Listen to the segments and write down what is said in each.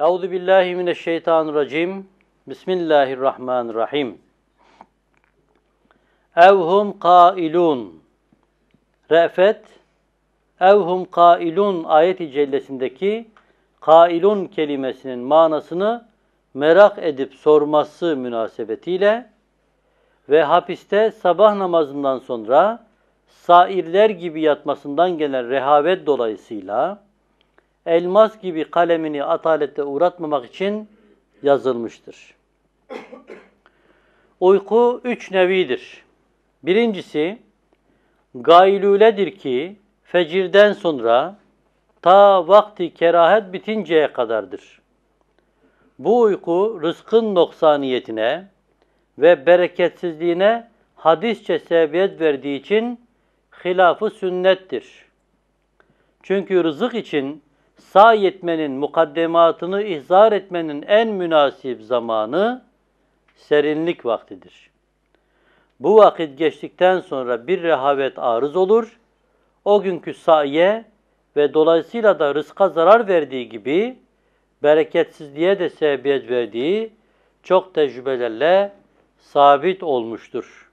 Euzu billahi mineşşeytanirracim. Bismillahirrahmanirrahim. Evhum kailun. Re'fet Evhum kailun ayet-i cellesindeki kailun kelimesinin manasını merak edip sorması münasebetiyle ve hapiste sabah namazından sonra sairler gibi yatmasından gelen rehavet dolayısıyla elmas gibi kalemini atalete uğratmamak için yazılmıştır. Uyku üç nevidir. Birincisi, gaylüledir ki fecirden sonra ta vakti kerahet bitinceye kadardır. Bu uyku rızkın noksaniyetine ve bereketsizliğine hadisçe sebebiyet verdiği için hilafı sünnettir. Çünkü rızık için sa'y etmenin, mukaddematını ihzar etmenin en münasip zamanı serinlik vaktidir. Bu vakit geçtikten sonra bir rehavet arız olur. O günkü saye ve dolayısıyla da rızka zarar verdiği gibi bereketsizliğe de sebebiyet verdiği çok tecrübelerle sabit olmuştur.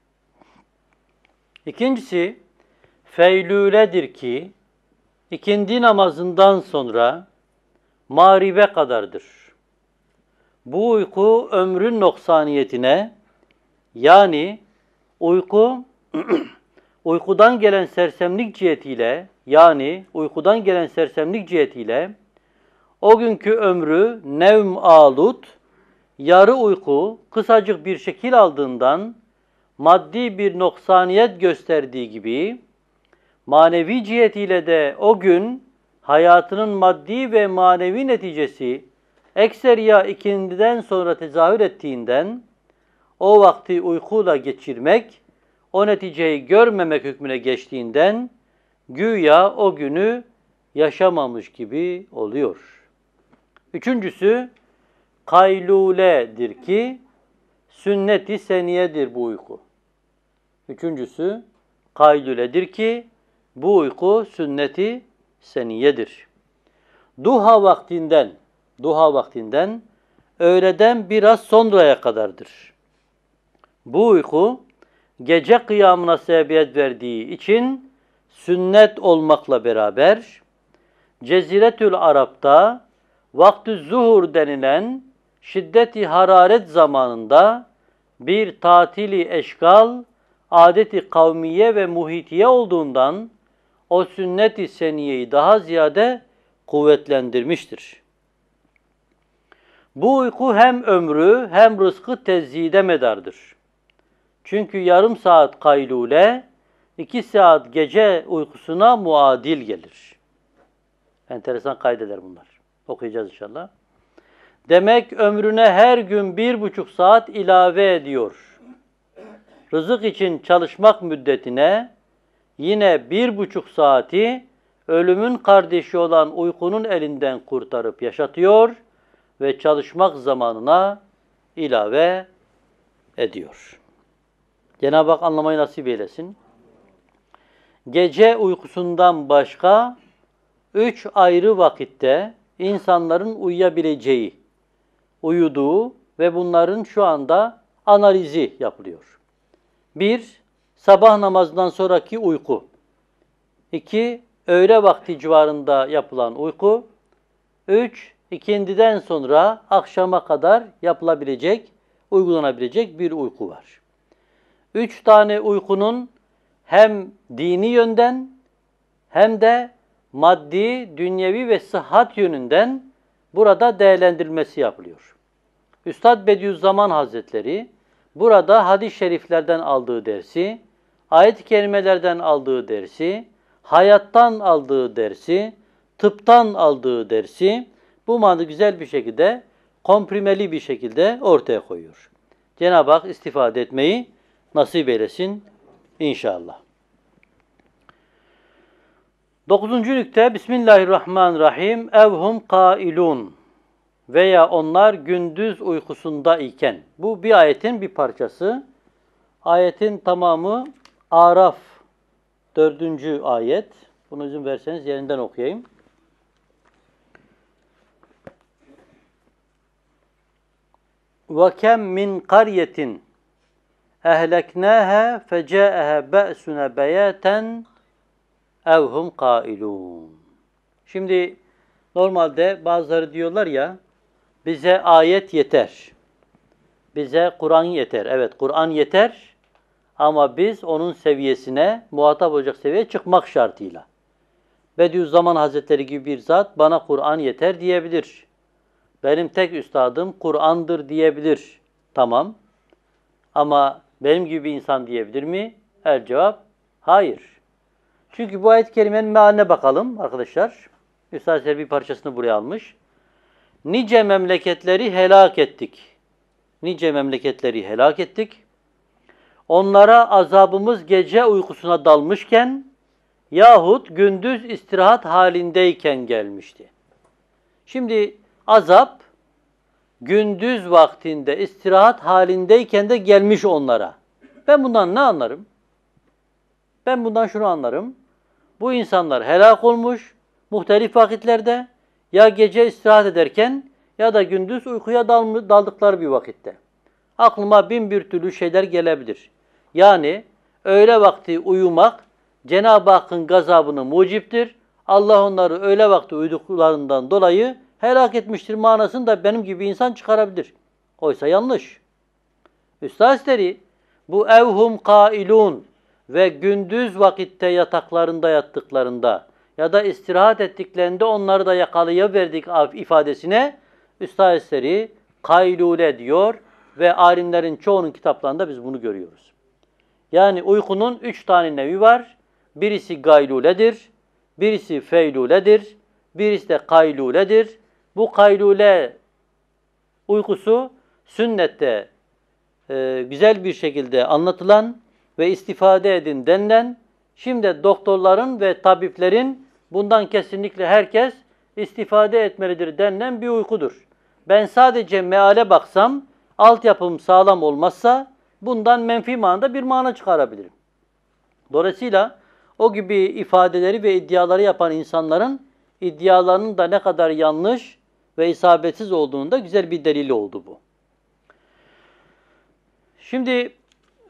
İkincisi, feylüledir ki İkindi namazından sonra mağribe kadardır. Bu uyku ömrün noksaniyetine yani uyku uykudan gelen sersemlik cihetiyle yani uykudan gelen sersemlik cihetiyle o günkü ömrü nevm alut yarı uyku kısacık bir şekil aldığından maddi bir noksaniyet gösterdiği gibi manevi cihetiyle de o gün hayatının maddi ve manevi neticesi ekseriya ikindiden sonra tezahür ettiğinden o vakti uykuyla geçirmek, o neticeyi görmemek hükmüne geçtiğinden güya o günü yaşamamış gibi oluyor. Üçüncüsü kayluledir ki sünnet-i seniyedir bu uyku. Üçüncüsü kayluledir ki bu uyku sünneti seniyedir. Duha vaktinden, duha vaktinden öğleden biraz sonraya kadardır. Bu uyku gece kıyamına sebebiyet verdiği için sünnet olmakla beraber Ceziretül Arap'ta vakti zuhur denilen şiddeti hararet zamanında bir tatili eşkal, adeti kavmiye ve muhitiye olduğundan o sünnet-i seniyeyi daha ziyade kuvvetlendirmiştir. Bu uyku hem ömrü hem rızkı tezyide medardır. Çünkü yarım saat kaylule, iki saat gece uykusuna muadil gelir. Enteresan kaydeler bunlar. Okuyacağız inşallah. Demek ömrüne her gün bir buçuk saat ilave ediyor. Rızık için çalışmak müddetine yine bir buçuk saati ölümün kardeşi olan uykunun elinden kurtarıp yaşatıyor ve çalışmak zamanına ilave ediyor. Cenab-ı Hak anlamayı nasip eylesin. Gece uykusundan başka üç ayrı vakitte insanların uyuyabileceği, uyuduğu ve bunların şu anda analizi yapılıyor. Bir, sabah namazından sonraki uyku. 2. Öğle vakti civarında yapılan uyku. 3. İkindiden sonra akşama kadar yapılabilecek, uygulanabilecek bir uyku var. Üç tane uykunun hem dini yönden hem de maddi, dünyevi ve sıhhat yönünden burada değerlendirilmesi yapılıyor. Üstad Bediüzzaman Hazretleri burada hadis-i şeriflerden aldığı dersi ayet-i kerimelerden aldığı dersi, hayattan aldığı dersi, tıptan aldığı dersi bu manı güzel bir şekilde, komprimeli bir şekilde ortaya koyuyor. Cenab-ı Hak istifade etmeyi nasip eylesin inşallah. Dokuzuncu nükte Bismillahirrahmanirrahim evhum kailun veya onlar gündüz uykusunda iken. Bu bir ayetin bir parçası. Ayetin tamamı Araf 4. ayet. Bunu izin verseniz yerinden okuyayım. Ve kem min karyetin ehleknâhe fecâehe be'süne beyâten evhum kailûn. Şimdi normalde bazıları diyorlar ya bize ayet yeter. Bize Kur'an yeter. Evet Kur'an yeter ama biz onun seviyesine, muhatap olacak seviyeye çıkmak şartıyla. Bediüzzaman Hazretleri gibi bir zat bana Kur'an yeter diyebilir. Benim tek üstadım Kur'an'dır diyebilir. Tamam. Ama benim gibi bir insan diyebilir mi? El cevap hayır. Çünkü bu ayet-i kerimenin mealine bakalım arkadaşlar. Üstad bir parçasını buraya almış. Nice memleketleri helak ettik. Nice memleketleri helak ettik. Onlara azabımız gece uykusuna dalmışken yahut gündüz istirahat halindeyken gelmişti. Şimdi azap gündüz vaktinde istirahat halindeyken de gelmiş onlara. Ben bundan ne anlarım? Ben bundan şunu anlarım. Bu insanlar helak olmuş muhtelif vakitlerde ya gece istirahat ederken ya da gündüz uykuya daldıkları bir vakitte. Aklıma bin bir türlü şeyler gelebilir. Yani öğle vakti uyumak Cenab-ı Hakk'ın gazabını muciptir. Allah onları öğle vakti uyuduklarından dolayı helak etmiştir manasını da benim gibi insan çıkarabilir. Oysa yanlış. Üstazleri bu evhum kailun ve gündüz vakitte yataklarında yattıklarında ya da istirahat ettiklerinde onları da yakalayaverdik ifadesine üstad eseri kailule diyor ve alimlerin çoğunun kitaplarında biz bunu görüyoruz. Yani uykunun üç tane nevi var. Birisi gayluledir, birisi feyluledir, birisi de kayluledir. Bu kaylule uykusu sünnette e, güzel bir şekilde anlatılan ve istifade edin denilen, şimdi doktorların ve tabiplerin bundan kesinlikle herkes istifade etmelidir denilen bir uykudur. Ben sadece meale baksam, altyapım sağlam olmazsa bundan menfi manada bir mana çıkarabilirim. Dolayısıyla o gibi ifadeleri ve iddiaları yapan insanların iddialarının da ne kadar yanlış ve isabetsiz olduğunu da güzel bir delil oldu bu. Şimdi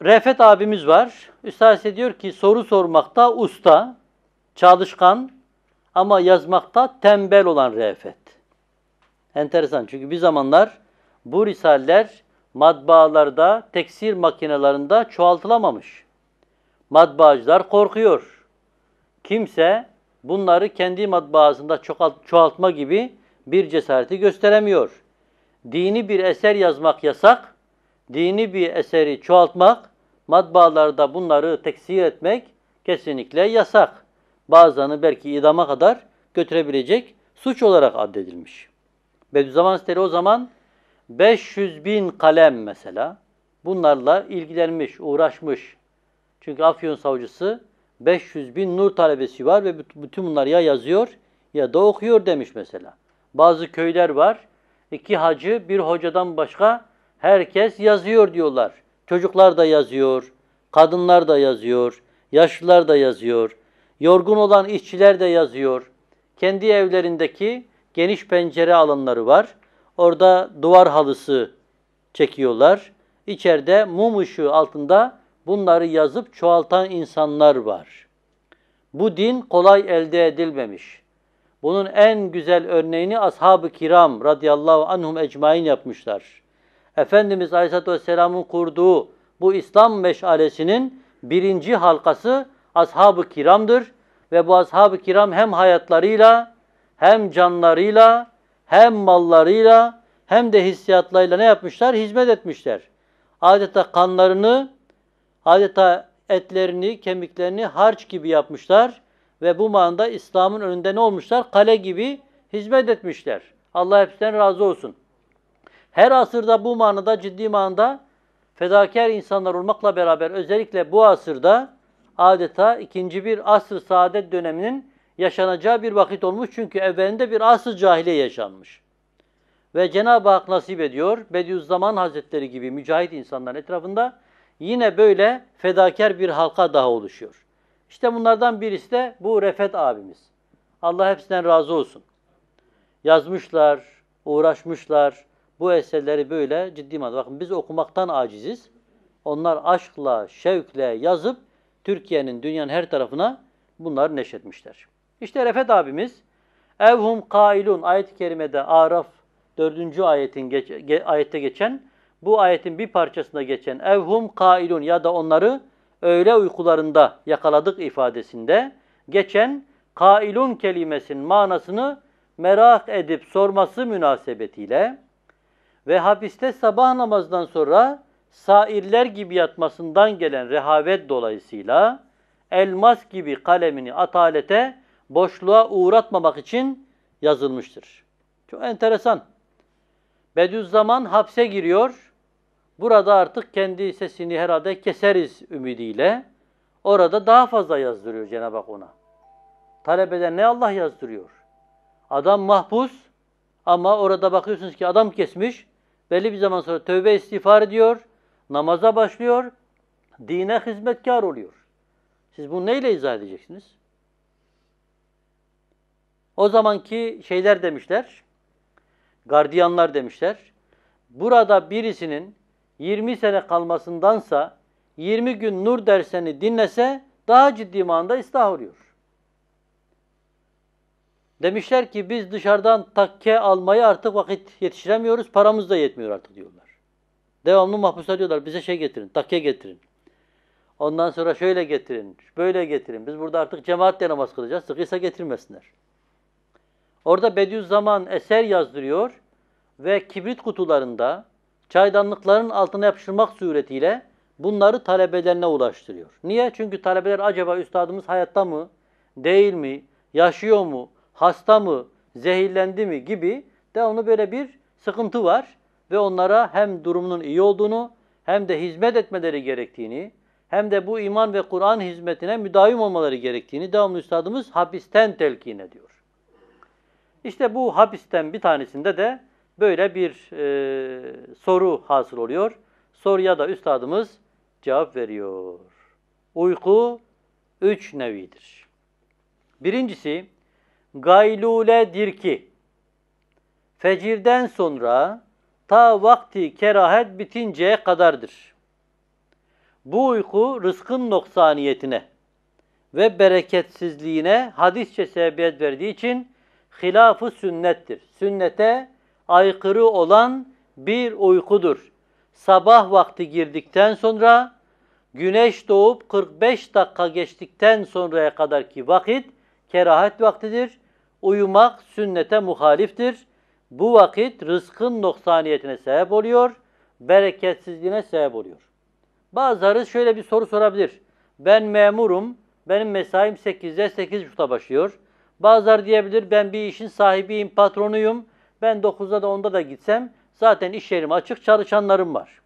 Refet abimiz var. Üstad diyor ki soru sormakta usta, çalışkan ama yazmakta tembel olan Refet. Enteresan çünkü bir zamanlar bu risaleler matbaalarda, teksir makinelerinde çoğaltılamamış. Matbaacılar korkuyor. Kimse bunları kendi matbaasında çoğaltma gibi bir cesareti gösteremiyor. Dini bir eser yazmak yasak, dini bir eseri çoğaltmak, matbaalarda bunları teksir etmek kesinlikle yasak. Bazılarını belki idama kadar götürebilecek suç olarak addedilmiş. Bediüzzaman Hazretleri o zaman 500 bin kalem mesela bunlarla ilgilenmiş, uğraşmış. Çünkü Afyon savcısı 500 bin nur talebesi var ve bütün bunlar ya yazıyor ya da okuyor demiş mesela. Bazı köyler var. İki hacı bir hocadan başka herkes yazıyor diyorlar. Çocuklar da yazıyor, kadınlar da yazıyor, yaşlılar da yazıyor, yorgun olan işçiler de yazıyor. Kendi evlerindeki geniş pencere alanları var. Orada duvar halısı çekiyorlar. İçeride mum ışığı altında bunları yazıp çoğaltan insanlar var. Bu din kolay elde edilmemiş. Bunun en güzel örneğini ashab-ı kiram radıyallahu anhum ecmain yapmışlar. Efendimiz Aleyhisselatü Vesselam'ın kurduğu bu İslam meşalesinin birinci halkası ashab-ı kiramdır. Ve bu ashab-ı kiram hem hayatlarıyla hem canlarıyla hem mallarıyla hem de hissiyatlarıyla ne yapmışlar? Hizmet etmişler. Adeta kanlarını, adeta etlerini, kemiklerini harç gibi yapmışlar ve bu manada İslam'ın önünde ne olmuşlar? Kale gibi hizmet etmişler. Allah hepsinden razı olsun. Her asırda bu manada ciddi manada fedakar insanlar olmakla beraber özellikle bu asırda adeta ikinci bir asr saadet döneminin yaşanacağı bir vakit olmuş çünkü evvelinde bir asıl cahiliye yaşanmış. Ve Cenab-ı Hak nasip ediyor Bediüzzaman Hazretleri gibi mücahit insanların etrafında yine böyle fedakar bir halka daha oluşuyor. İşte bunlardan birisi de bu Refet abimiz. Allah hepsinden razı olsun. Yazmışlar, uğraşmışlar. Bu eserleri böyle ciddi manada. Bakın biz okumaktan aciziz. Onlar aşkla, şevkle yazıp Türkiye'nin, dünyanın her tarafına bunları neşretmişler. İşte Refet abimiz evhum kailun ayet-i kerimede Araf 4. ayetin geç, ge, ayette geçen bu ayetin bir parçasında geçen evhum kailun ya da onları öyle uykularında yakaladık ifadesinde geçen kailun kelimesinin manasını merak edip sorması münasebetiyle ve hapiste sabah namazdan sonra sairler gibi yatmasından gelen rehavet dolayısıyla elmas gibi kalemini atalete boşluğa uğratmamak için yazılmıştır. Çok enteresan. Bediüzzaman hapse giriyor. Burada artık kendi sesini herhalde keseriz ümidiyle. Orada daha fazla yazdırıyor Cenab-ı Hak ona. Talebede ne Allah yazdırıyor? Adam mahpus ama orada bakıyorsunuz ki adam kesmiş. Belli bir zaman sonra tövbe istiğfar ediyor. Namaza başlıyor. Dine hizmetkar oluyor. Siz bunu neyle izah edeceksiniz? O zamanki şeyler demişler, gardiyanlar demişler. Burada birisinin 20 sene kalmasındansa 20 gün nur dersini dinlese daha ciddi manada ıslah oluyor. Demişler ki biz dışarıdan takke almayı artık vakit yetiştiremiyoruz, paramız da yetmiyor artık diyorlar. Devamlı mahpus diyorlar bize şey getirin, takke getirin. Ondan sonra şöyle getirin, böyle getirin. Biz burada artık cemaatle namaz kılacağız, sıkıysa getirmesinler. Orada Bediüzzaman eser yazdırıyor ve kibrit kutularında çaydanlıkların altına yapıştırmak suretiyle bunları talebelerine ulaştırıyor. Niye? Çünkü talebeler acaba üstadımız hayatta mı, değil mi, yaşıyor mu, hasta mı, zehirlendi mi gibi de onu böyle bir sıkıntı var ve onlara hem durumunun iyi olduğunu hem de hizmet etmeleri gerektiğini hem de bu iman ve Kur'an hizmetine müdavim olmaları gerektiğini devamlı üstadımız hapisten telkin ediyor. İşte bu hapisten bir tanesinde de böyle bir e, soru hasıl oluyor. Soruya da üstadımız cevap veriyor. Uyku üç nevidir. Birincisi gayluledir ki fecirden sonra ta vakti kerahet bitinceye kadardır. Bu uyku rızkın noksaniyetine ve bereketsizliğine hadisçe sebebiyet verdiği için hilafı sünnettir. Sünnete aykırı olan bir uykudur. Sabah vakti girdikten sonra güneş doğup 45 dakika geçtikten sonraya kadarki vakit kerahat vaktidir. Uyumak sünnete muhaliftir. Bu vakit rızkın noksaniyetine sebep oluyor, bereketsizliğine sebep oluyor. Bazıları şöyle bir soru sorabilir. Ben memurum, benim mesaim 8'de 8.30'da başlıyor. Bazıları diyebilir ben bir işin sahibiyim, patronuyum. Ben 9'da da 10'da da gitsem zaten iş yerim açık, çalışanlarım var.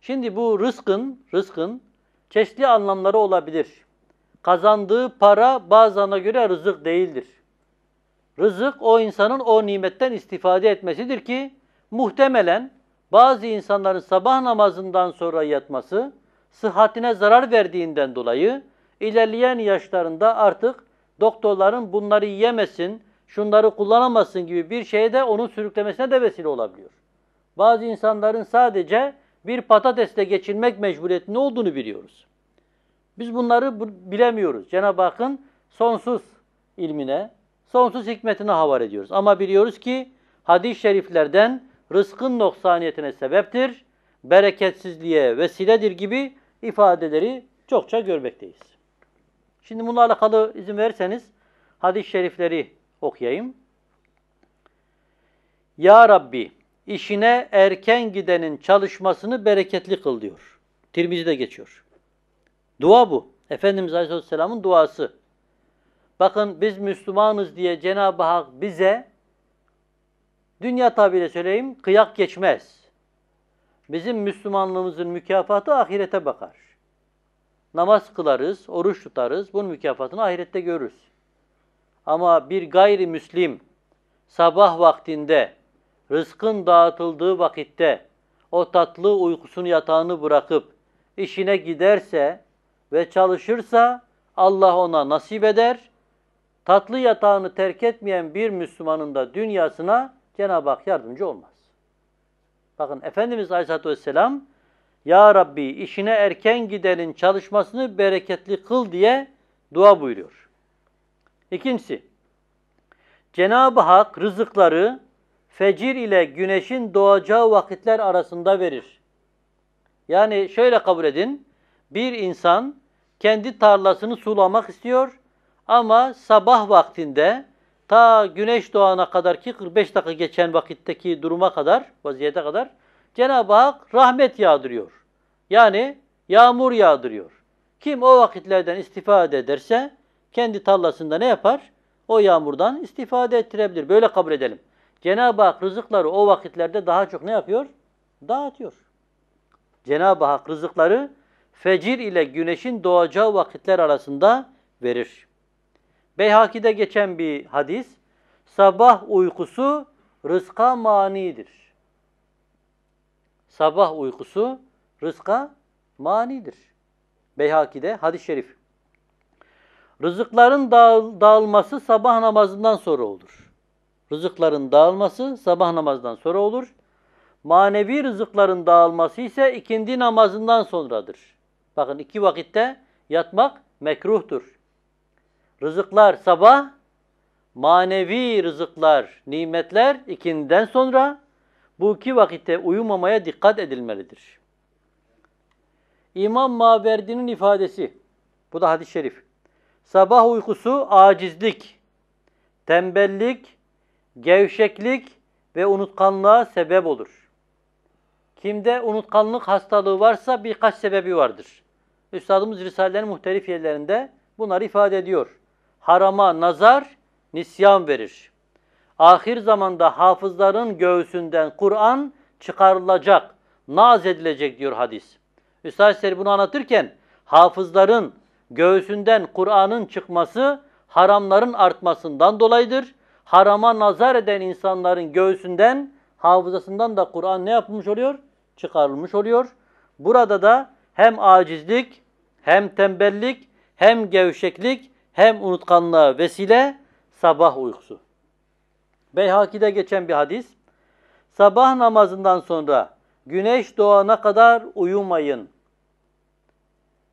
Şimdi bu rızkın, rızkın çeşitli anlamları olabilir. Kazandığı para bazılarına göre rızık değildir. Rızık o insanın o nimetten istifade etmesidir ki muhtemelen bazı insanların sabah namazından sonra yatması sıhhatine zarar verdiğinden dolayı ilerleyen yaşlarında artık doktorların bunları yiyemesin, şunları kullanamasın gibi bir şeye de onun sürüklemesine de vesile olabiliyor. Bazı insanların sadece bir patatesle geçinmek mecburiyetinde olduğunu biliyoruz. Biz bunları bilemiyoruz. Cenab-ı Hakk'ın sonsuz ilmine, sonsuz hikmetine havar ediyoruz. Ama biliyoruz ki hadis-i şeriflerden rızkın noksaniyetine sebeptir, bereketsizliğe vesiledir gibi ifadeleri çokça görmekteyiz. Şimdi bununla alakalı izin verirseniz hadis-i şerifleri okuyayım. Ya Rabbi işine erken gidenin çalışmasını bereketli kıl diyor. Tirmizi de geçiyor. Dua bu. Efendimiz Aleyhisselam'ın duası. Bakın biz Müslümanız diye Cenab-ı Hak bize dünya tabiriyle söyleyeyim kıyak geçmez. Bizim Müslümanlığımızın mükafatı ahirete bakar. Namaz kılarız, oruç tutarız. Bunun mükafatını ahirette görürüz. Ama bir gayrimüslim sabah vaktinde rızkın dağıtıldığı vakitte o tatlı uykusunu yatağını bırakıp işine giderse ve çalışırsa Allah ona nasip eder. Tatlı yatağını terk etmeyen bir Müslümanın da dünyasına Cenab-ı Hak yardımcı olmaz. Bakın Efendimiz Aleyhisselatü Vesselam ya Rabbi işine erken gidenin çalışmasını bereketli kıl diye dua buyuruyor. İkincisi, Cenab-ı Hak rızıkları fecir ile güneşin doğacağı vakitler arasında verir. Yani şöyle kabul edin, bir insan kendi tarlasını sulamak istiyor ama sabah vaktinde ta güneş doğana kadar ki 45 dakika geçen vakitteki duruma kadar, vaziyete kadar Cenab-ı Hak rahmet yağdırıyor. Yani yağmur yağdırıyor. Kim o vakitlerden istifade ederse kendi tarlasında ne yapar? O yağmurdan istifade ettirebilir. Böyle kabul edelim. Cenab-ı Hak rızıkları o vakitlerde daha çok ne yapıyor? Dağıtıyor. Cenab-ı Hak rızıkları fecir ile güneşin doğacağı vakitler arasında verir. Beyhaki'de geçen bir hadis, sabah uykusu rızka manidir sabah uykusu rızka manidir. Beyhaki'de hadis-i şerif. Rızıkların dağılması sabah namazından sonra olur. Rızıkların dağılması sabah namazından sonra olur. Manevi rızıkların dağılması ise ikindi namazından sonradır. Bakın iki vakitte yatmak mekruhtur. Rızıklar sabah, manevi rızıklar, nimetler ikindiden sonra, bu iki vakitte uyumamaya dikkat edilmelidir. İmam Maverdi'nin ifadesi, bu da hadis-i şerif. Sabah uykusu acizlik, tembellik, gevşeklik ve unutkanlığa sebep olur. Kimde unutkanlık hastalığı varsa birkaç sebebi vardır. Üstadımız Risale'nin muhtelif yerlerinde bunları ifade ediyor. Harama nazar, nisyan verir ahir zamanda hafızların göğsünden Kur'an çıkarılacak, naz edilecek diyor hadis. Üstad Seri bunu anlatırken hafızların göğsünden Kur'an'ın çıkması haramların artmasından dolayıdır. Harama nazar eden insanların göğsünden, hafızasından da Kur'an ne yapılmış oluyor? Çıkarılmış oluyor. Burada da hem acizlik, hem tembellik, hem gevşeklik, hem unutkanlığa vesile sabah uykusu. Beyhaki'de geçen bir hadis. Sabah namazından sonra güneş doğana kadar uyumayın.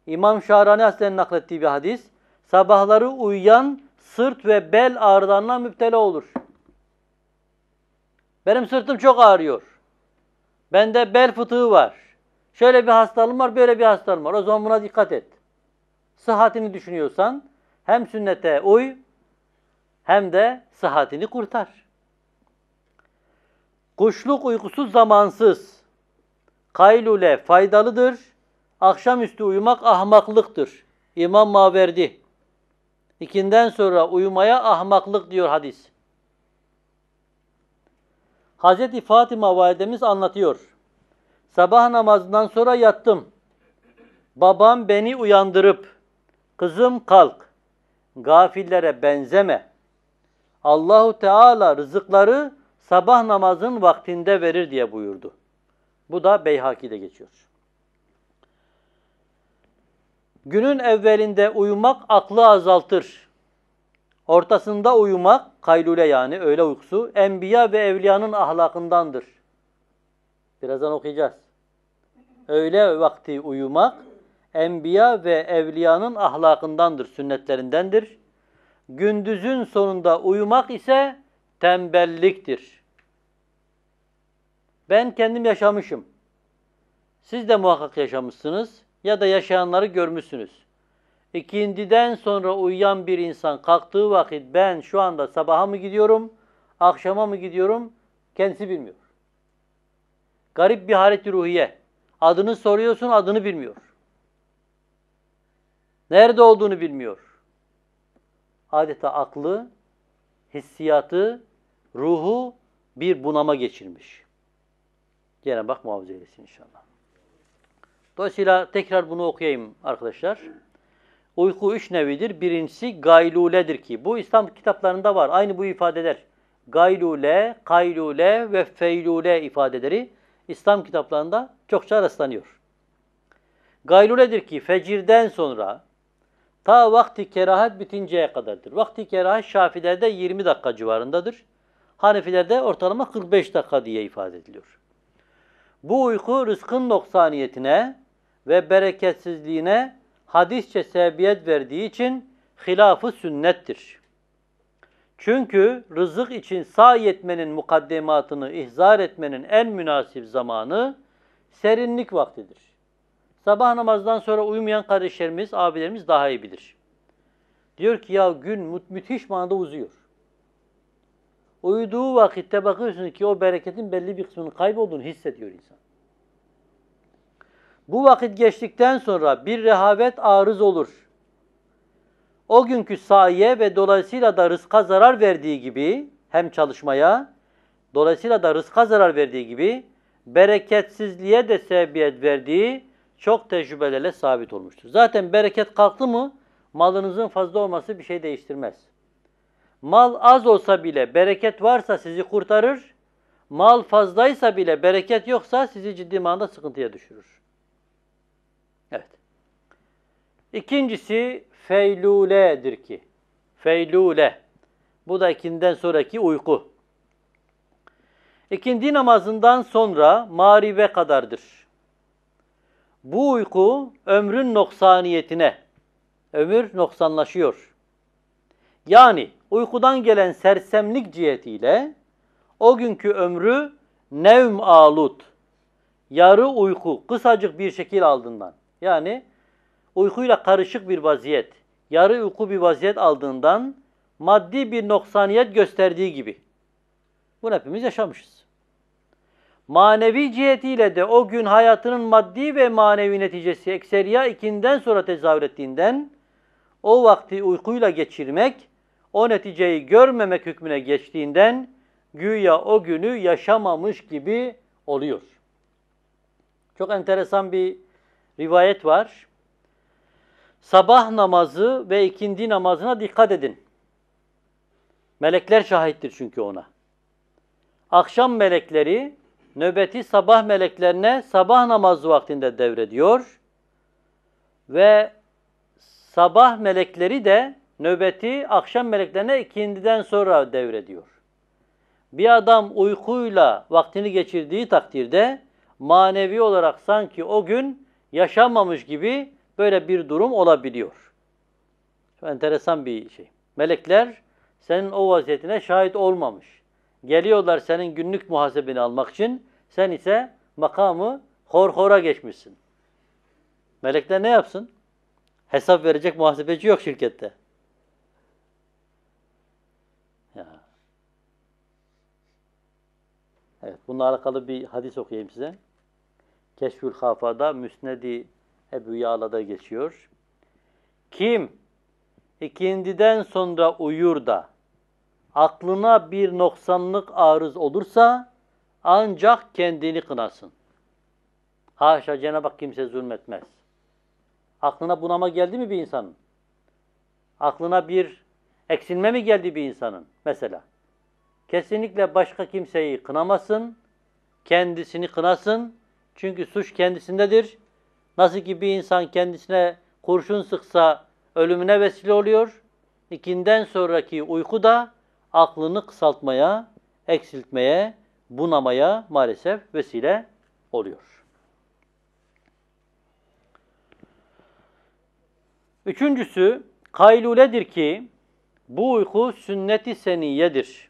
İmam Şahrani Aslen naklettiği bir hadis. Sabahları uyuyan sırt ve bel ağrılarına müptela olur. Benim sırtım çok ağrıyor. Bende bel fıtığı var. Şöyle bir hastalığım var, böyle bir hastalığım var. O zaman buna dikkat et. Sıhhatini düşünüyorsan hem sünnete uy hem de sıhhatini kurtar. Kuşluk uykusuz zamansız. Kaylule faydalıdır. Akşamüstü uyumak ahmaklıktır. İmam Maverdi. İkinden sonra uyumaya ahmaklık diyor hadis. Hazreti Fatıma validemiz anlatıyor. Sabah namazından sonra yattım. Babam beni uyandırıp, kızım kalk, gafillere benzeme. Allahu Teala rızıkları sabah namazın vaktinde verir diye buyurdu. Bu da Beyhaki'de geçiyor. Günün evvelinde uyumak aklı azaltır. Ortasında uyumak, kaylule yani öğle uykusu, enbiya ve evliyanın ahlakındandır. Birazdan okuyacağız. Öğle vakti uyumak, enbiya ve evliyanın ahlakındandır, sünnetlerindendir. Gündüzün sonunda uyumak ise tembelliktir. Ben kendim yaşamışım. Siz de muhakkak yaşamışsınız ya da yaşayanları görmüşsünüz. İkindiden sonra uyuyan bir insan kalktığı vakit ben şu anda sabaha mı gidiyorum, akşama mı gidiyorum kendisi bilmiyor. Garip bir halet ruhiye. Adını soruyorsun adını bilmiyor. Nerede olduğunu bilmiyor. Adeta aklı, hissiyatı ruhu bir bunama geçirmiş. cenab bak Hak muhafaza eylesin inşallah. Dolayısıyla tekrar bunu okuyayım arkadaşlar. Uyku üç nevidir. Birincisi gayluledir ki bu İslam kitaplarında var. Aynı bu ifadeler. Gaylule, kaylule ve feylule ifadeleri İslam kitaplarında çokça rastlanıyor. Gayluledir ki fecirden sonra ta vakti kerahat bitinceye kadardır. Vakti kerahat Şafilerde 20 dakika civarındadır. Hanefilerde ortalama 45 dakika diye ifade ediliyor. Bu uyku rızkın noksaniyetine ve bereketsizliğine hadisçe sebebiyet verdiği için hilafı sünnettir. Çünkü rızık için sahi etmenin mukaddematını ihzar etmenin en münasip zamanı serinlik vaktidir. Sabah namazdan sonra uyumayan kardeşlerimiz, abilerimiz daha iyi bilir. Diyor ki ya gün müthiş manada uzuyor. Uyuduğu vakitte bakıyorsun ki o bereketin belli bir kısmının kaybolduğunu hissediyor insan. Bu vakit geçtikten sonra bir rehavet arız olur. O günkü sahiye ve dolayısıyla da rızka zarar verdiği gibi hem çalışmaya dolayısıyla da rızka zarar verdiği gibi bereketsizliğe de sebebiyet verdiği çok tecrübelerle sabit olmuştur. Zaten bereket kalktı mı malınızın fazla olması bir şey değiştirmez. Mal az olsa bile bereket varsa sizi kurtarır. Mal fazlaysa bile bereket yoksa sizi ciddi manada sıkıntıya düşürür. Evet. İkincisi feyluledir ki. Feylule. Bu da ikinden sonraki uyku. İkindi namazından sonra mağribe kadardır. Bu uyku ömrün noksaniyetine, ömür noksanlaşıyor. Yani uykudan gelen sersemlik cihetiyle o günkü ömrü nevm alut, yarı uyku, kısacık bir şekil aldığından. Yani uykuyla karışık bir vaziyet, yarı uyku bir vaziyet aldığından maddi bir noksaniyet gösterdiği gibi. Bunu hepimiz yaşamışız. Manevi cihetiyle de o gün hayatının maddi ve manevi neticesi ekseriya ikinden sonra tezahür ettiğinden o vakti uykuyla geçirmek o neticeyi görmemek hükmüne geçtiğinden güya o günü yaşamamış gibi oluyor. Çok enteresan bir rivayet var. Sabah namazı ve ikindi namazına dikkat edin. Melekler şahittir çünkü ona. Akşam melekleri nöbeti sabah meleklerine sabah namazı vaktinde devrediyor ve sabah melekleri de nöbeti akşam meleklerine ikindiden sonra devrediyor. Bir adam uykuyla vaktini geçirdiği takdirde manevi olarak sanki o gün yaşanmamış gibi böyle bir durum olabiliyor. Çok enteresan bir şey. Melekler senin o vaziyetine şahit olmamış. Geliyorlar senin günlük muhasebini almak için. Sen ise makamı horhora geçmişsin. Melekler ne yapsın? Hesap verecek muhasebeci yok şirkette. Evet, bununla alakalı bir hadis okuyayım size. Keşfül Hafa'da Müsnedi Ebu Ya'la'da geçiyor. Kim ikindiden sonra uyur da aklına bir noksanlık arız olursa ancak kendini kınasın. Haşa Cenab-ı Hak kimse zulmetmez. Aklına bunama geldi mi bir insanın? Aklına bir eksilme mi geldi bir insanın mesela? kesinlikle başka kimseyi kınamasın, kendisini kınasın. Çünkü suç kendisindedir. Nasıl ki bir insan kendisine kurşun sıksa ölümüne vesile oluyor. İkinden sonraki uyku da aklını kısaltmaya, eksiltmeye, bunamaya maalesef vesile oluyor. Üçüncüsü, kayluledir ki bu uyku sünnet-i seniyyedir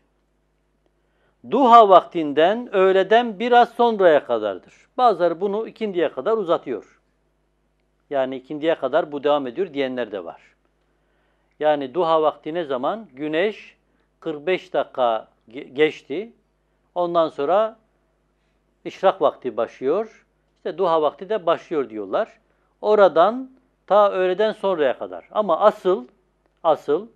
duha vaktinden öğleden biraz sonraya kadardır. Bazıları bunu ikindiye kadar uzatıyor. Yani ikindiye kadar bu devam ediyor diyenler de var. Yani duha vakti ne zaman? Güneş 45 dakika geçti. Ondan sonra işrak vakti başlıyor. İşte duha vakti de başlıyor diyorlar. Oradan ta öğleden sonraya kadar. Ama asıl asıl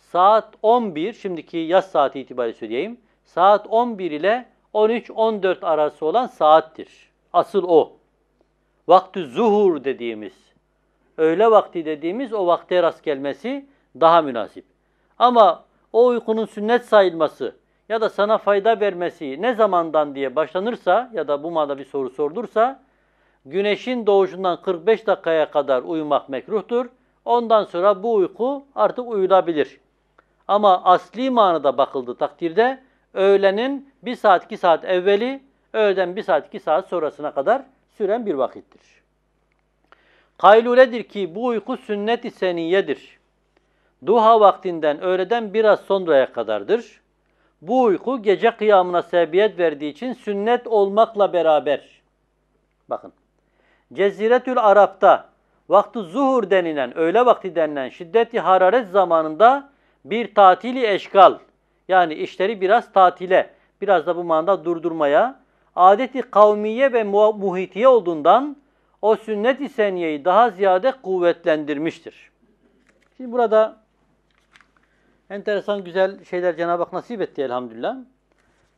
saat 11 şimdiki yaz saati itibariyle söyleyeyim saat 11 ile 13-14 arası olan saattir. Asıl o. Vakti zuhur dediğimiz, öğle vakti dediğimiz o vakte rast gelmesi daha münasip. Ama o uykunun sünnet sayılması ya da sana fayda vermesi ne zamandan diye başlanırsa ya da bu manada bir soru sordursa güneşin doğuşundan 45 dakikaya kadar uyumak mekruhtur. Ondan sonra bu uyku artık uyulabilir. Ama asli manada bakıldığı takdirde öğlenin bir saat iki saat evveli, öğleden bir saat iki saat sonrasına kadar süren bir vakittir. Kayluledir ki bu uyku sünnet-i seniyedir. Duha vaktinden öğleden biraz sonraya kadardır. Bu uyku gece kıyamına sebebiyet verdiği için sünnet olmakla beraber, bakın, Ceziretül Arap'ta vakti zuhur denilen, öğle vakti denilen şiddetli hararet zamanında bir tatili eşkal, yani işleri biraz tatile, biraz da bu manada durdurmaya, adeti kavmiye ve muhitiye olduğundan o sünnet-i seniyeyi daha ziyade kuvvetlendirmiştir. Şimdi burada enteresan güzel şeyler Cenab-ı Hak nasip etti elhamdülillah.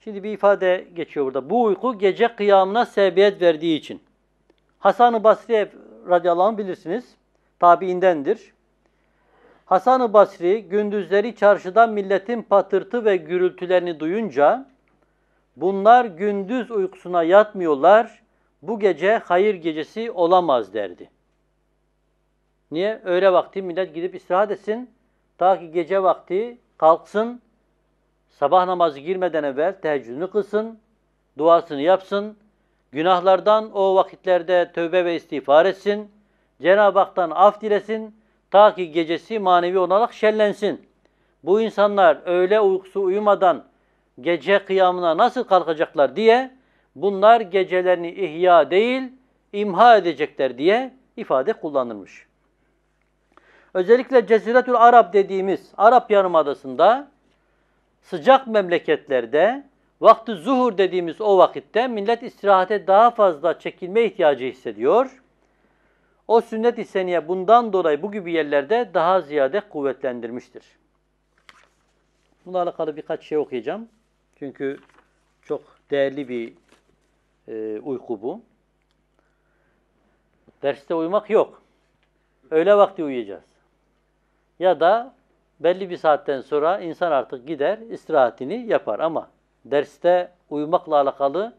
Şimdi bir ifade geçiyor burada. Bu uyku gece kıyamına sebebiyet verdiği için. Hasan-ı Basri radıyallahu anh bilirsiniz. Tabiindendir. Hasan-ı Basri gündüzleri çarşıdan milletin patırtı ve gürültülerini duyunca bunlar gündüz uykusuna yatmıyorlar, bu gece hayır gecesi olamaz derdi. Niye? Öğle vakti millet gidip istirahat etsin, ta ki gece vakti kalksın, sabah namazı girmeden evvel teheccüdünü kılsın, duasını yapsın, günahlardan o vakitlerde tövbe ve istiğfar etsin, Cenab-ı Hak'tan af dilesin, Ta ki gecesi manevi olarak şellensin. Bu insanlar öğle uykusu uyumadan gece kıyamına nasıl kalkacaklar diye bunlar gecelerini ihya değil imha edecekler diye ifade kullanılmış. Özellikle Ceziretül Arap dediğimiz Arap Yarımadası'nda sıcak memleketlerde vakti zuhur dediğimiz o vakitte millet istirahate daha fazla çekilme ihtiyacı hissediyor. O sünnet-i seniye bundan dolayı bu gibi yerlerde daha ziyade kuvvetlendirmiştir. Bununla alakalı birkaç şey okuyacağım. Çünkü çok değerli bir e, uyku bu. Derste uyumak yok. Öğle vakti uyuyacağız. Ya da belli bir saatten sonra insan artık gider istirahatini yapar ama derste uyumakla alakalı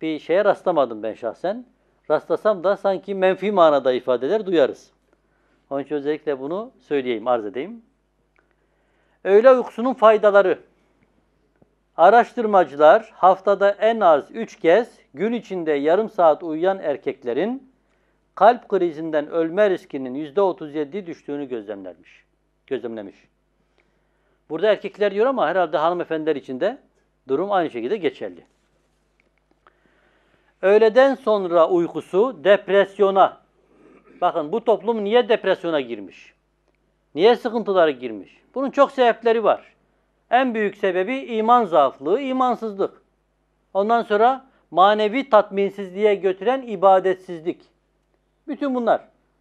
bir şeye rastlamadım ben şahsen rastlasam da sanki menfi manada ifadeler duyarız. Onun için özellikle bunu söyleyeyim, arz edeyim. Öğle uykusunun faydaları. Araştırmacılar haftada en az 3 kez gün içinde yarım saat uyuyan erkeklerin kalp krizinden ölme riskinin %37 düştüğünü gözlemlemiş. Gözlemlemiş. Burada erkekler diyor ama herhalde hanımefendiler için de durum aynı şekilde geçerli. Öğleden sonra uykusu depresyona. Bakın bu toplum niye depresyona girmiş? Niye sıkıntılara girmiş? Bunun çok sebepleri var. En büyük sebebi iman zaaflığı, imansızlık. Ondan sonra manevi tatminsizliğe götüren ibadetsizlik. Bütün bunlar.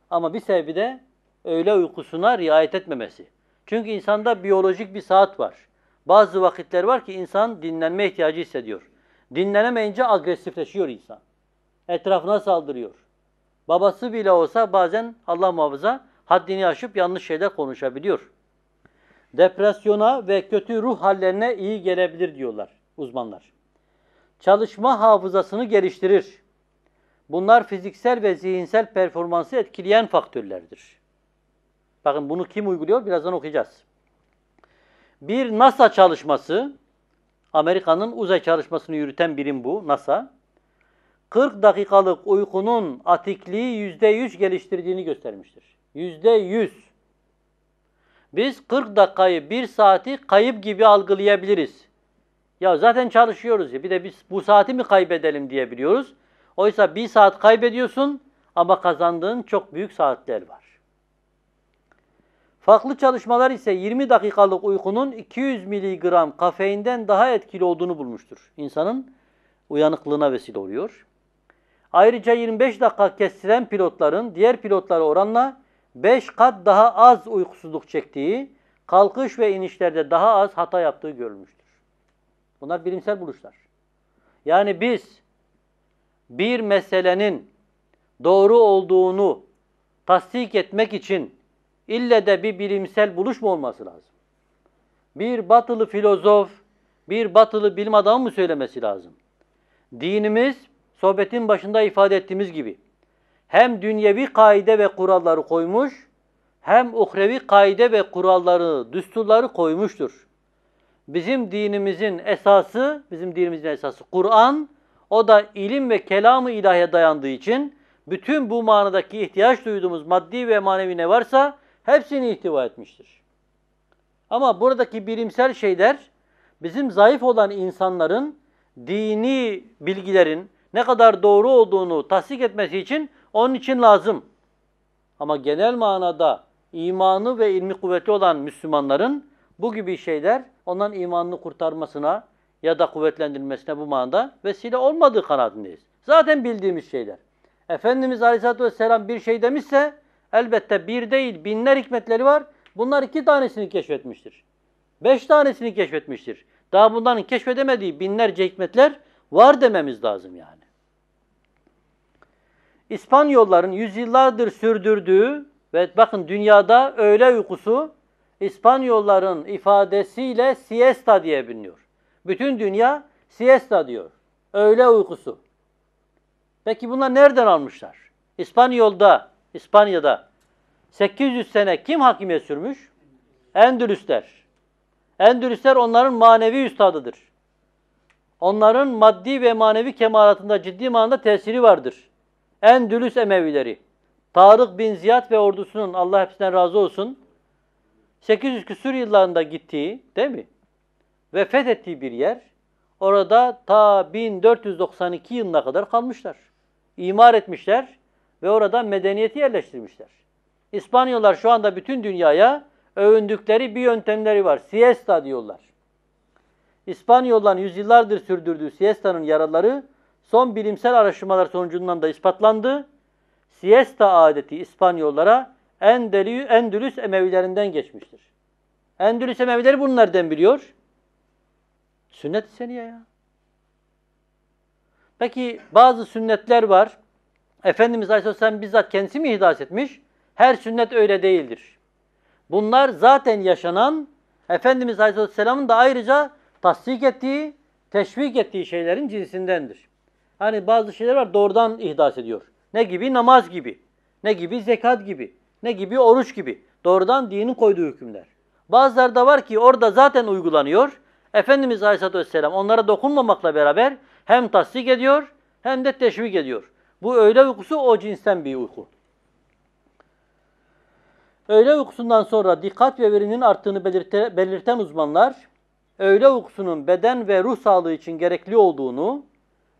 Ama bir sebebi de öğle uykusuna riayet etmemesi. Çünkü insanda biyolojik bir saat var. Bazı vakitler var ki insan dinlenme ihtiyacı hissediyor. Dinlenemeyince agresifleşiyor insan. Etrafına saldırıyor. Babası bile olsa bazen Allah muhafaza haddini aşıp yanlış şeyler konuşabiliyor. Depresyona ve kötü ruh hallerine iyi gelebilir diyorlar uzmanlar. Çalışma hafızasını geliştirir. Bunlar fiziksel ve zihinsel performansı etkileyen faktörlerdir. Bakın bunu kim uyguluyor? Birazdan okuyacağız. Bir NASA çalışması Amerika'nın uzay çalışmasını yürüten birim bu, NASA. 40 dakikalık uykunun atikliği %100 geliştirdiğini göstermiştir. %100. Biz 40 dakikayı 1 saati kayıp gibi algılayabiliriz. Ya zaten çalışıyoruz ya bir de biz bu saati mi kaybedelim diye biliyoruz. Oysa bir saat kaybediyorsun ama kazandığın çok büyük saatler var. Farklı çalışmalar ise 20 dakikalık uykunun 200 miligram kafeinden daha etkili olduğunu bulmuştur. İnsanın uyanıklığına vesile oluyor. Ayrıca 25 dakika kestiren pilotların diğer pilotlara oranla 5 kat daha az uykusuzluk çektiği, kalkış ve inişlerde daha az hata yaptığı görülmüştür. Bunlar bilimsel buluşlar. Yani biz bir meselenin doğru olduğunu tasdik etmek için İlle de bir bilimsel buluş mu olması lazım? Bir batılı filozof, bir batılı bilim adamı mı söylemesi lazım? Dinimiz, sohbetin başında ifade ettiğimiz gibi, hem dünyevi kaide ve kuralları koymuş, hem uhrevi kaide ve kuralları, düsturları koymuştur. Bizim dinimizin esası, bizim dinimizin esası Kur'an, o da ilim ve kelamı ilahiye dayandığı için bütün bu manadaki ihtiyaç duyduğumuz maddi ve manevi ne varsa Hepsini ihtiva etmiştir. Ama buradaki bilimsel şeyler bizim zayıf olan insanların dini bilgilerin ne kadar doğru olduğunu tasdik etmesi için onun için lazım. Ama genel manada imanı ve ilmi kuvveti olan Müslümanların bu gibi şeyler onların imanını kurtarmasına ya da kuvvetlendirmesine bu manada vesile olmadığı kanaatindeyiz. Zaten bildiğimiz şeyler. Efendimiz Aleyhisselatü Vesselam bir şey demişse Elbette bir değil binler hikmetleri var. Bunlar iki tanesini keşfetmiştir. Beş tanesini keşfetmiştir. Daha bunların keşfedemediği binlerce hikmetler var dememiz lazım yani. İspanyolların yüzyıllardır sürdürdüğü ve bakın dünyada öğle uykusu İspanyolların ifadesiyle siesta diye biliniyor. Bütün dünya siesta diyor. Öğle uykusu. Peki bunlar nereden almışlar? İspanyol'da İspanya'da 800 sene kim hakimiyet sürmüş? Endülüsler. Endülüsler onların manevi üstadıdır. Onların maddi ve manevi kemalatında ciddi manada tesiri vardır. Endülüs Emevileri. Tarık bin Ziyad ve ordusunun Allah hepsinden razı olsun 800 küsur yıllarında gittiği değil mi? Ve fethettiği bir yer. Orada ta 1492 yılına kadar kalmışlar. İmar etmişler ve orada medeniyeti yerleştirmişler. İspanyollar şu anda bütün dünyaya övündükleri bir yöntemleri var. Siesta diyorlar. İspanyolların yüzyıllardır sürdürdüğü siesta'nın yaraları son bilimsel araştırmalar sonucundan da ispatlandı. Siesta adeti İspanyollara Endeli, Endülüs Emevilerinden geçmiştir. Endülüs Emevileri bunu nereden biliyor? Sünnet-i Seniye ya. Peki bazı sünnetler var. Efendimiz Aleyhisselam bizzat kendisi mi hidayet etmiş? Her sünnet öyle değildir. Bunlar zaten yaşanan Efendimiz Aleyhisselam'ın da ayrıca tasdik ettiği, teşvik ettiği şeylerin cinsindendir. Hani bazı şeyler var doğrudan ihdas ediyor. Ne gibi? Namaz gibi. Ne gibi? Zekat gibi. Ne gibi? Oruç gibi. Doğrudan dinin koyduğu hükümler. Bazıları da var ki orada zaten uygulanıyor. Efendimiz Aleyhisselatü Vesselam onlara dokunmamakla beraber hem tasdik ediyor hem de teşvik ediyor. Bu öğle uykusu o cinsten bir uyku. Öğle uykusundan sonra dikkat ve verinin arttığını belirte, belirten uzmanlar, öğle uykusunun beden ve ruh sağlığı için gerekli olduğunu,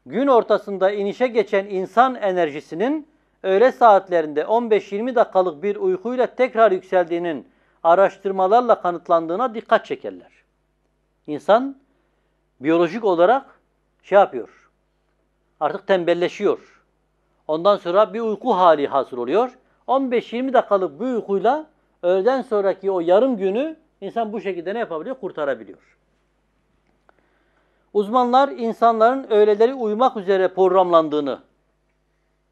gün ortasında inişe geçen insan enerjisinin öğle saatlerinde 15-20 dakikalık bir uykuyla tekrar yükseldiğinin araştırmalarla kanıtlandığına dikkat çekerler. İnsan biyolojik olarak şey yapıyor, artık tembelleşiyor. Ondan sonra bir uyku hali hasıl oluyor. 15-20 dakikalık bir uykuyla öğleden sonraki o yarım günü insan bu şekilde ne yapabiliyor? Kurtarabiliyor. Uzmanlar insanların öğleleri uyumak üzere programlandığını,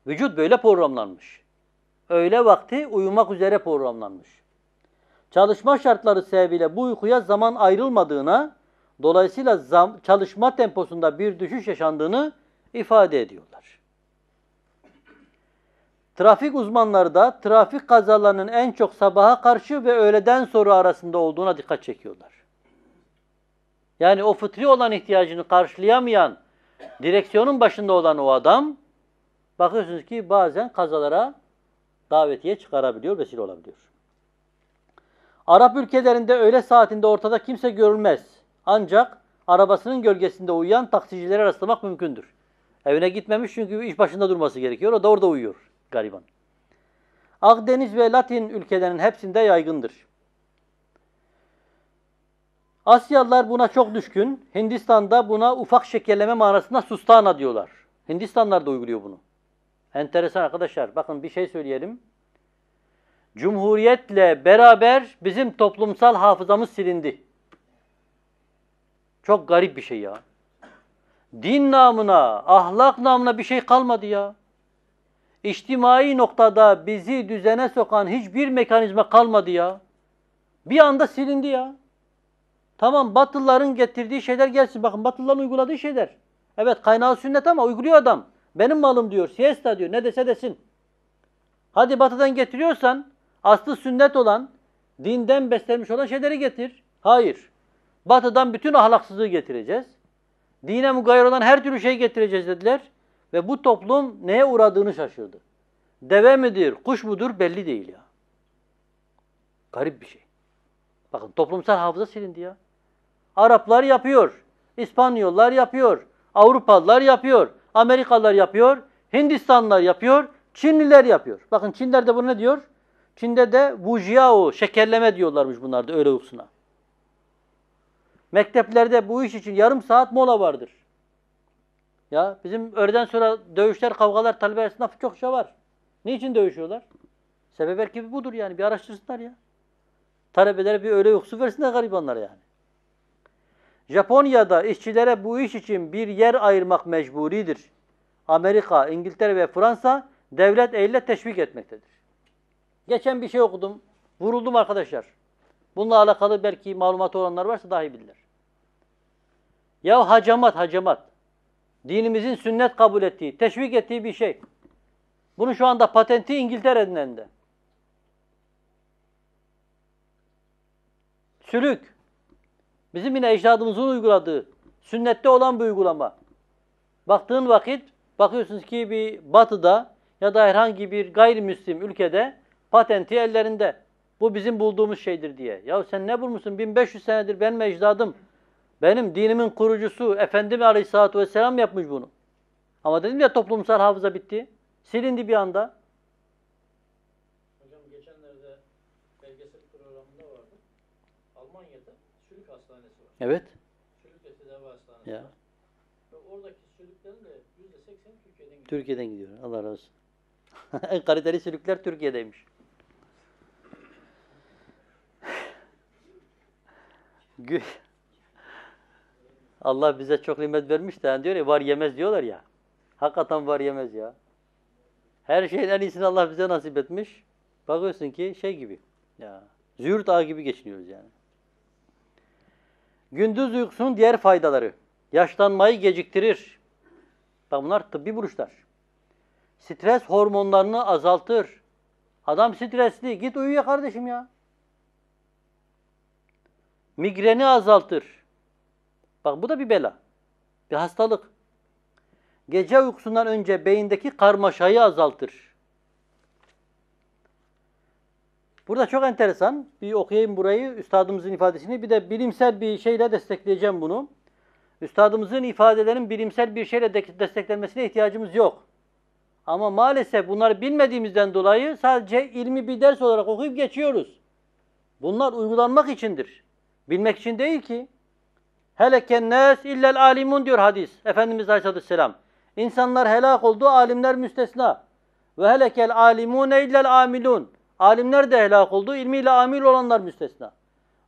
vücut böyle programlanmış. Öğle vakti uyumak üzere programlanmış. Çalışma şartları sebebiyle bu uykuya zaman ayrılmadığına, dolayısıyla zam, çalışma temposunda bir düşüş yaşandığını ifade ediyorlar. Trafik uzmanları da trafik kazalarının en çok sabaha karşı ve öğleden sonra arasında olduğuna dikkat çekiyorlar. Yani o fıtri olan ihtiyacını karşılayamayan, direksiyonun başında olan o adam, bakıyorsunuz ki bazen kazalara davetiye çıkarabiliyor, vesile olabiliyor. Arap ülkelerinde öğle saatinde ortada kimse görülmez. Ancak arabasının gölgesinde uyuyan taksicilere rastlamak mümkündür. Evine gitmemiş çünkü iş başında durması gerekiyor. O da orada uyuyor gariban. Akdeniz ve Latin ülkelerinin hepsinde yaygındır. Asyalılar buna çok düşkün. Hindistan'da buna ufak şekerleme manasında sustana diyorlar. Hindistanlar da uyguluyor bunu. Enteresan arkadaşlar. Bakın bir şey söyleyelim. Cumhuriyetle beraber bizim toplumsal hafızamız silindi. Çok garip bir şey ya. Din namına, ahlak namına bir şey kalmadı ya. İçtimai noktada bizi düzene sokan hiçbir mekanizma kalmadı ya. Bir anda silindi ya. Tamam Batılıların getirdiği şeyler gelsin. Bakın Batılıların uyguladığı şeyler. Evet kaynağı sünnet ama uyguluyor adam. Benim malım diyor. Siesta diyor. Ne dese desin. Hadi batıdan getiriyorsan aslı sünnet olan, dinden beslenmiş olan şeyleri getir. Hayır. Batıdan bütün ahlaksızlığı getireceğiz. Dine mugayir olan her türlü şeyi getireceğiz dediler. Ve bu toplum neye uğradığını şaşırdı. Deve midir, kuş mudur belli değil ya. Garip bir şey. Bakın toplumsal hafıza silindi ya. Araplar yapıyor, İspanyollar yapıyor, Avrupalılar yapıyor, Amerikalılar yapıyor, Hindistanlılar yapıyor, Çinliler yapıyor. Bakın Çinler de bunu ne diyor? Çin'de de bujiao, şekerleme diyorlarmış bunlarda öğle uykusuna. Mekteplerde bu iş için yarım saat mola vardır. Ya bizim öğleden sonra dövüşler, kavgalar, talebe arasında şey var. Niçin dövüşüyorlar? Sebep erkebi budur yani. Bir araştırsınlar ya. Talebelere bir öyle yoksu versinler garibanlar yani. Japonya'da işçilere bu iş için bir yer ayırmak mecburidir. Amerika, İngiltere ve Fransa devlet eliyle teşvik etmektedir. Geçen bir şey okudum. Vuruldum arkadaşlar. Bununla alakalı belki malumatı olanlar varsa daha iyi bilirler. Ya hacamat, hacamat. Dinimizin sünnet kabul ettiği, teşvik ettiği bir şey. Bunu şu anda patenti İngiltere'nin elinde. Sülük. Bizim yine ecdadımızın uyguladığı, sünnette olan bir uygulama. Baktığın vakit bakıyorsunuz ki bir batıda ya da herhangi bir gayrimüslim ülkede patenti ellerinde. Bu bizim bulduğumuz şeydir diye. Ya sen ne bulmuşsun? 1500 senedir ben mecdadım. Benim dinimin kurucusu Efendimiz Aleyhisselatü Vesselam yapmış bunu. Ama dedim ya toplumsal hafıza bitti. Silindi bir anda. Hocam geçenlerde belgesel programında vardı. Almanya'da sülük hastanesi var. Evet. Sülük ve tedavi hastanesi ya. var. Ve oradaki sülüklerin de yüzde seksen Türkiye'den gidiyor. Türkiye'den gidiyor. Allah razı olsun. en kaliteli sülükler Türkiye'deymiş. Gü Allah bize çok nimet vermiş de yani diyor ya var yemez diyorlar ya. Hakikaten var yemez ya. Her şeyin en iyisini Allah bize nasip etmiş. Bakıyorsun ki şey gibi. Ya, züğürt ağı gibi geçiniyoruz yani. Gündüz uykusunun diğer faydaları. Yaşlanmayı geciktirir. Bak bunlar tıbbi buluşlar. Stres hormonlarını azaltır. Adam stresli. Git uyuya kardeşim ya. Migreni azaltır. Bak bu da bir bela. Bir hastalık. Gece uykusundan önce beyindeki karmaşayı azaltır. Burada çok enteresan. Bir okuyayım burayı. Üstadımızın ifadesini. Bir de bilimsel bir şeyle destekleyeceğim bunu. Üstadımızın ifadelerinin bilimsel bir şeyle desteklenmesine ihtiyacımız yok. Ama maalesef bunları bilmediğimizden dolayı sadece ilmi bir ders olarak okuyup geçiyoruz. Bunlar uygulanmak içindir. Bilmek için değil ki. Heleken nes illel alimun diyor hadis. Efendimiz Selam İnsanlar helak oldu, alimler müstesna. Ve helekel alimune illel amilun. Alimler de helak oldu, ilmiyle amil olanlar müstesna.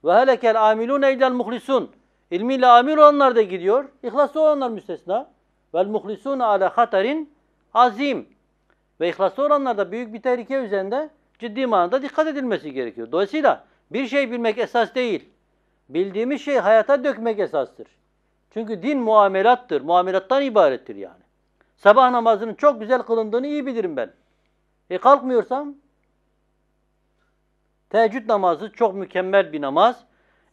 Ve helekel amilune illel muhlisun. İlmiyle amil olanlar da gidiyor, ihlaslı olanlar müstesna. Vel muhlisun ala hatarin azim. Ve ihlaslı olanlar da büyük bir tehlike üzerinde ciddi manada dikkat edilmesi gerekiyor. Dolayısıyla bir şey bilmek esas değil. Bildiğimiz şey hayata dökmek esastır. Çünkü din muamelattır. Muamelattan ibarettir yani. Sabah namazının çok güzel kılındığını iyi bilirim ben. E kalkmıyorsam teheccüd namazı çok mükemmel bir namaz.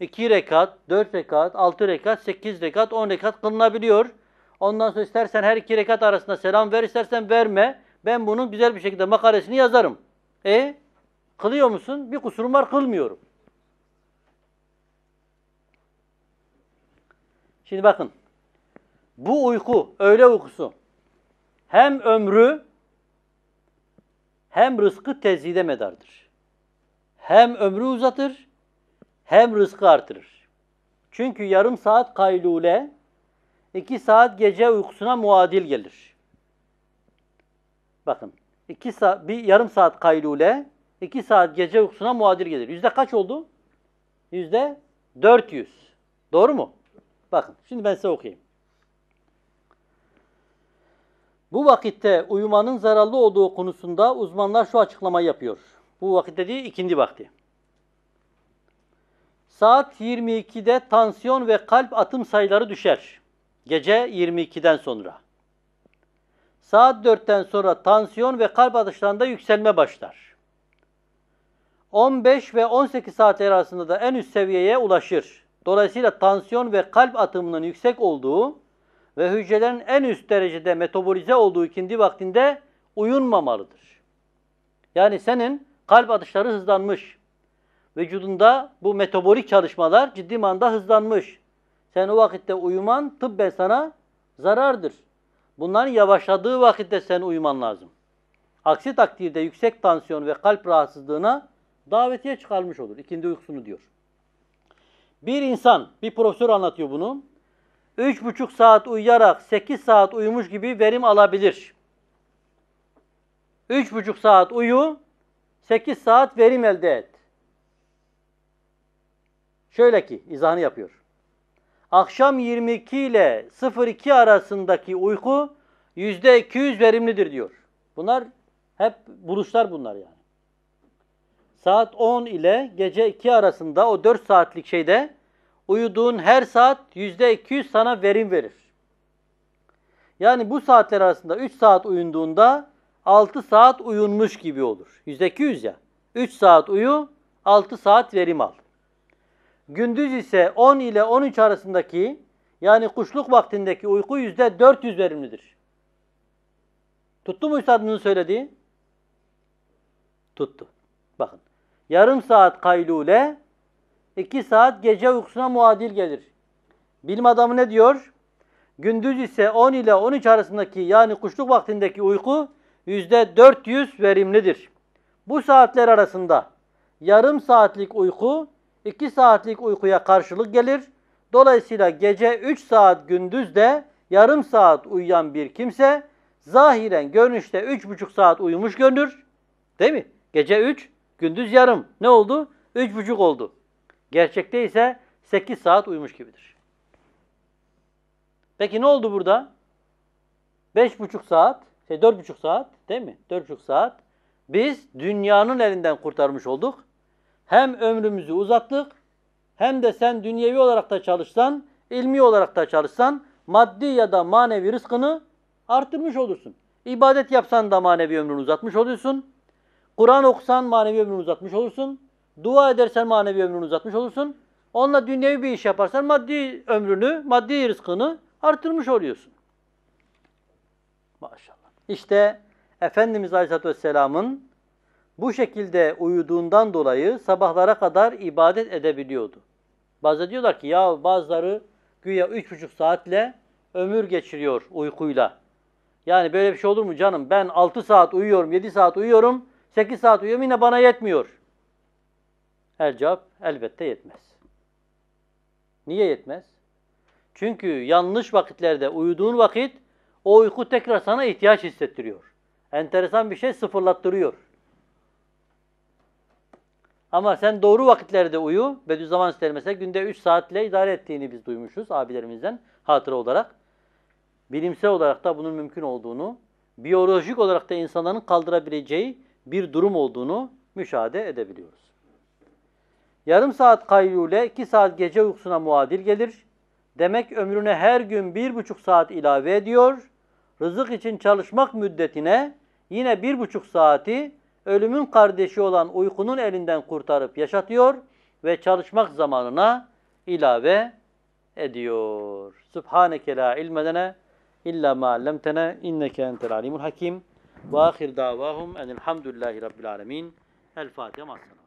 2 rekat, 4 rekat, 6 rekat, 8 rekat, 10 rekat kılınabiliyor. Ondan sonra istersen her iki rekat arasında selam ver, istersen verme. Ben bunun güzel bir şekilde makalesini yazarım. E kılıyor musun? Bir kusurum var kılmıyorum. Şimdi bakın. Bu uyku, öğle uykusu hem ömrü hem rızkı tezhide medardır. Hem ömrü uzatır hem rızkı artırır. Çünkü yarım saat kaylule iki saat gece uykusuna muadil gelir. Bakın iki saat, bir yarım saat kaylule iki saat gece uykusuna muadil gelir. Yüzde kaç oldu? Yüzde 400. Doğru mu? Bakın şimdi ben size okuyayım. Bu vakitte uyumanın zararlı olduğu konusunda uzmanlar şu açıklamayı yapıyor. Bu vakitte değil ikindi vakti. Saat 22'de tansiyon ve kalp atım sayıları düşer. Gece 22'den sonra. Saat 4'ten sonra tansiyon ve kalp atışlarında yükselme başlar. 15 ve 18 saat arasında da en üst seviyeye ulaşır. Dolayısıyla tansiyon ve kalp atımının yüksek olduğu ve hücrelerin en üst derecede metabolize olduğu ikindi vaktinde uyunmamalıdır. Yani senin kalp atışları hızlanmış. Vücudunda bu metabolik çalışmalar ciddi manada hızlanmış. Sen o vakitte uyuman tıbben sana zarardır. Bunların yavaşladığı vakitte sen uyuman lazım. Aksi takdirde yüksek tansiyon ve kalp rahatsızlığına davetiye çıkarmış olur. İkindi uykusunu diyor. Bir insan, bir profesör anlatıyor bunu. 3,5 saat uyuyarak 8 saat uyumuş gibi verim alabilir. 3,5 saat uyu, 8 saat verim elde et. Şöyle ki izahını yapıyor. Akşam 22 ile 02 arasındaki uyku %200 verimlidir diyor. Bunlar hep buluşlar bunlar yani saat 10 ile gece 2 arasında o 4 saatlik şeyde uyuduğun her saat %200 sana verim verir. Yani bu saatler arasında 3 saat uyunduğunda 6 saat uyunmuş gibi olur. %200 ya. 3 saat uyu, 6 saat verim al. Gündüz ise 10 ile 13 arasındaki yani kuşluk vaktindeki uyku %400 verimlidir. Tuttu mu üstadının söylediği? Tuttu. Yarım saat kaylule, iki saat gece uykusuna muadil gelir. Bilim adamı ne diyor? Gündüz ise 10 ile 13 arasındaki yani kuşluk vaktindeki uyku %400 verimlidir. Bu saatler arasında yarım saatlik uyku 2 saatlik uykuya karşılık gelir. Dolayısıyla gece 3 saat gündüz de yarım saat uyuyan bir kimse zahiren görünüşte 3,5 saat uyumuş görünür. Değil mi? Gece 3, Gündüz yarım. Ne oldu? Üç buçuk oldu. Gerçekte ise sekiz saat uyumuş gibidir. Peki ne oldu burada? Beş buçuk saat, şey dört buçuk saat değil mi? Dört buçuk saat. Biz dünyanın elinden kurtarmış olduk. Hem ömrümüzü uzattık hem de sen dünyevi olarak da çalışsan, ilmi olarak da çalışsan maddi ya da manevi rızkını arttırmış olursun. İbadet yapsan da manevi ömrünü uzatmış oluyorsun. Kur'an okursan manevi ömrünü uzatmış olursun. Dua edersen manevi ömrünü uzatmış olursun. Onunla dünyevi bir iş yaparsan maddi ömrünü, maddi rızkını artırmış oluyorsun. Maşallah. İşte Efendimiz Aleyhisselatü Vesselam'ın bu şekilde uyuduğundan dolayı sabahlara kadar ibadet edebiliyordu. Bazı diyorlar ki ya bazıları güya üç buçuk saatle ömür geçiriyor uykuyla. Yani böyle bir şey olur mu canım? Ben altı saat uyuyorum, yedi saat uyuyorum. 8 saat uyuyorum yine bana yetmiyor. El cevap elbette yetmez. Niye yetmez? Çünkü yanlış vakitlerde uyuduğun vakit o uyku tekrar sana ihtiyaç hissettiriyor. Enteresan bir şey sıfırlattırıyor. Ama sen doğru vakitlerde uyu. Bediüzzaman Hazretleri mesela günde 3 saatle idare ettiğini biz duymuşuz abilerimizden hatıra olarak. Bilimsel olarak da bunun mümkün olduğunu, biyolojik olarak da insanların kaldırabileceği bir durum olduğunu müşahede edebiliyoruz. Yarım saat kayyule iki saat gece uykusuna muadil gelir. Demek ömrüne her gün bir buçuk saat ilave ediyor. Rızık için çalışmak müddetine yine bir buçuk saati ölümün kardeşi olan uykunun elinden kurtarıp yaşatıyor ve çalışmak zamanına ilave ediyor. Subhaneke la ilmedene illa ma allemtene inneke entel alimul hakim. Ve ahir davahum enilhamdülillahi rabbil alemin. El Fatiha.